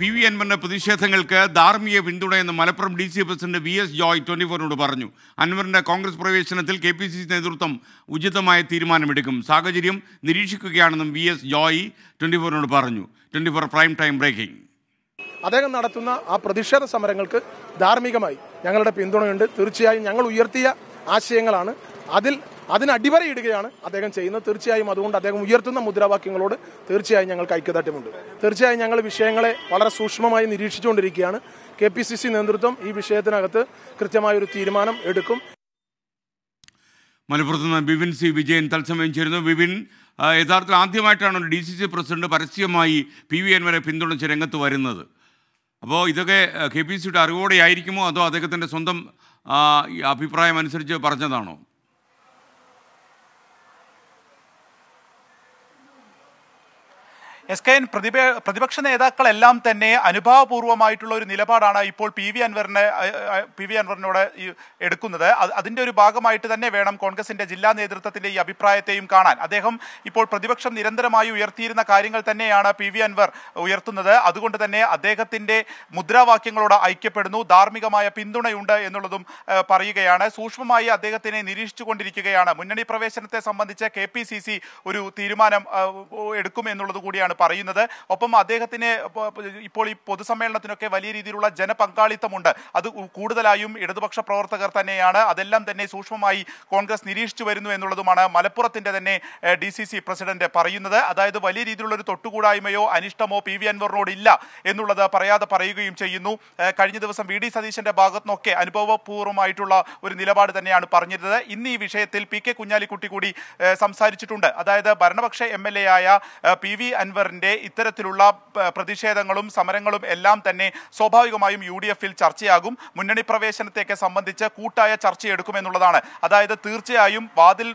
P V അൻവറിൻ്റെ പ്രതിഷേധങ്ങൾക്ക് ധാർമ്മിക പിന്തുണയെന്ന് Malappuram D C president V S Joy twenty ഫോറിനോട് പറഞ്ഞു അൻവറിൻ്റെ കോൺഗ്രസ് പ്രവേശനത്തിൽ കെ പി സി സി നേതൃത്വം ഉചിതമായ തീരുമാനമെടുക്കും സാഹചര്യം നിരീക്ഷിക്കുകയാണെന്നും വി എസ് ജോയ് ട്വൻറ്റി ഫോറിനോട് പറഞ്ഞു twenty four prime time breaking അദ്ദേഹം നടത്തുന്ന ആ പ്രതിഷേധ സമരങ്ങൾക്ക് ധാർമ്മികമായി ഞങ്ങളുടെ പിന്തുണയുണ്ട് തീർച്ചയായും ഞങ്ങൾ ഉയർത്തിയ ആശയങ്ങളാണ് അതിൽ അതിന് അടിവരയിടുകയാണ് അദ്ദേഹം ചെയ്യുന്നത് തീർച്ചയായും അതുകൊണ്ട് അദ്ദേഹം ഉയർത്തുന്ന മുദ്രാവാക്യങ്ങളോട് തീർച്ചയായും ഞങ്ങൾക്ക് ഐക്യദാർഢ്യമുണ്ട് തീർച്ചയായും ഞങ്ങൾ വിഷയങ്ങളെ വളരെ സൂക്ഷ്മമായി നിരീക്ഷിച്ചുകൊണ്ടിരിക്കുകയാണ് കെ പി സി സി നേതൃത്വം ഈ വിഷയത്തിനകത്ത് കൃത്യമായൊരു തീരുമാനം എടുക്കും മലപ്പുറത്ത് നിന്ന് ബിപിൻ സി വിജയൻ തത്സമയം ചേരുന്നു ബിപിൻ യഥാർത്ഥത്തിൽ ആദ്യമായിട്ടാണ് ഡി സി സി പ്രസിഡന്റ് പരസ്യമായി പി വി എൻവരെ പിന്തുണച്ച് രംഗത്ത് വരുന്നത് അപ്പോൾ ഇതൊക്കെ കെ പി സിയുടെ അറിവോടെ ആയിരിക്കുമോ അതോ അദ്ദേഹത്തിൻ്റെ സ്വന്തം അഭിപ്രായം അനുസരിച്ച് പറഞ്ഞതാണോ എസ് കെ എൻ പ്രതിപക്ഷ നേതാക്കളെല്ലാം തന്നെ അനുഭാവപൂർവ്വമായിട്ടുള്ള ഒരു നിലപാടാണ് ഇപ്പോൾ പി വി അൻവറിനെ പി വി അൻവറിനോട് എടുക്കുന്നത് അതിൻ്റെ ഒരു ഭാഗമായിട്ട് തന്നെ വേണം കോൺഗ്രസിൻ്റെ ജില്ലാ നേതൃത്വത്തിൻ്റെ ഈ അഭിപ്രായത്തെയും കാണാൻ അദ്ദേഹം ഇപ്പോൾ പ്രതിപക്ഷം നിരന്തരമായി ഉയർത്തിയിരുന്ന കാര്യങ്ങൾ തന്നെയാണ് പി വി അൻവർ ഉയർത്തുന്നത് അതുകൊണ്ട് തന്നെ അദ്ദേഹത്തിൻ്റെ മുദ്രാവാക്യങ്ങളോട് ഐക്യപ്പെടുന്നു ധാർമ്മികമായ പിന്തുണയുണ്ട് എന്നുള്ളതും പറയുകയാണ് സൂക്ഷ്മമായി അദ്ദേഹത്തിനെ നിരീക്ഷിച്ചുകൊണ്ടിരിക്കുകയാണ് മുന്നണി പ്രവേശനത്തെ സംബന്ധിച്ച് കെ ഒരു തീരുമാനം എടുക്കും എന്നുള്ളത് കൂടിയാണ് പറയുന്നത് ഒപ്പം അദ്ദേഹത്തിന് ഇപ്പോൾ ഈ പൊതുസമ്മേളനത്തിനൊക്കെ വലിയ രീതിയിലുള്ള ജനപങ്കാളിത്തമുണ്ട് അത് കൂടുതലായും ഇടതുപക്ഷ പ്രവർത്തകർ തന്നെയാണ് അതെല്ലാം തന്നെ സൂക്ഷ്മമായി കോൺഗ്രസ് നിരീക്ഷിച്ചു വരുന്നു എന്നുള്ളതുമാണ് മലപ്പുറത്തിന്റെ തന്നെ ഡി സി പ്രസിഡന്റ് പറയുന്നത് അതായത് വലിയ രീതിയിലുള്ള ഒരു തൊട്ടുകൂടായ്മയോ അനിഷ്ടമോ പി വി അൻവറിനോട് ഇല്ല എന്നുള്ളത് പറയാതെ പറയുകയും ചെയ്യുന്നു കഴിഞ്ഞ ദിവസം വി ഡി സതീശന്റെ ഭാഗത്തുനിന്നൊക്കെ അനുഭവപൂർവ്വമായിട്ടുള്ള ഒരു നിലപാട് തന്നെയാണ് പറഞ്ഞിരുന്നത് ഇന്ന് ഈ വിഷയത്തിൽ പി കെ കുഞ്ഞാലിക്കുട്ടി കൂടി സംസാരിച്ചിട്ടുണ്ട് അതായത് ഭരണപക്ഷ എം എൽ എ ആയ പി വി അൻവർ ഗവർണറിന്റെ ഇത്തരത്തിലുള്ള പ്രതിഷേധങ്ങളും സമരങ്ങളും എല്ലാം തന്നെ സ്വാഭാവികമായും യു ഡി എഫിൽ ചർച്ചയാകും മുന്നണി പ്രവേശനത്തെയൊക്കെ സംബന്ധിച്ച് കൂട്ടായ ചർച്ചയെടുക്കുമെന്നുള്ളതാണ് അതായത് തീർച്ചയായും വാതിൽ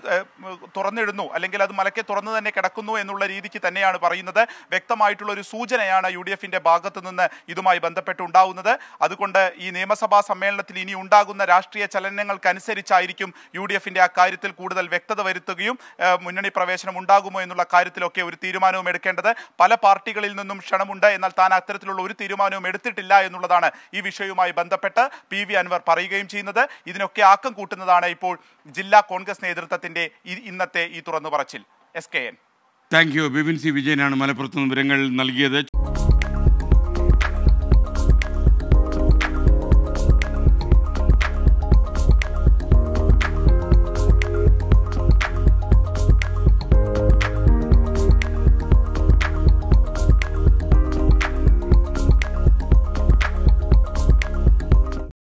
തുറന്നിടുന്നു അല്ലെങ്കിൽ അത് മലക്കെ തുറന്നു തന്നെ കിടക്കുന്നു എന്നുള്ള രീതിക്ക് തന്നെയാണ് പറയുന്നത് വ്യക്തമായിട്ടുള്ള ഒരു സൂചനയാണ് യു ഡി എഫിൻ്റെ ഭാഗത്തു നിന്ന് ഇതുമായി ബന്ധപ്പെട്ടുണ്ടാവുന്നത് അതുകൊണ്ട് ഈ നിയമസഭാ സമ്മേളനത്തിൽ ഇനി ഉണ്ടാകുന്ന രാഷ്ട്രീയ ചലനങ്ങൾക്കനുസരിച്ചായിരിക്കും യു ഡി എഫിന്റെ അക്കാര്യത്തിൽ കൂടുതൽ വ്യക്തത വരുത്തുകയും മുന്നണി പ്രവേശനം ഉണ്ടാകുമോ എന്നുള്ള കാര്യത്തിലൊക്കെ ഒരു തീരുമാനവും എടുക്കേണ്ടത് പല പാർട്ടികളിൽ നിന്നും ക്ഷണമുണ്ട് എന്നാൽ താൻ അത്തരത്തിലുള്ള ഒരു തീരുമാനവും എടുത്തിട്ടില്ല എന്നുള്ളതാണ് ഈ വിഷയവുമായി ബന്ധപ്പെട്ട് പി വി അൻവർ പറയുകയും ചെയ്യുന്നത് ഇതിനൊക്കെ ആക്കം കൂട്ടുന്നതാണ് ഇപ്പോൾ ജില്ലാ കോൺഗ്രസ് നേതൃത്വത്തിന്റെ ഇന്നത്തെ ഈ തുറന്നു പറച്ചിൽ S K N thank you Bipin C വിജയനാണ് മലപ്പുറത്ത് വിവരങ്ങൾ നൽകിയത്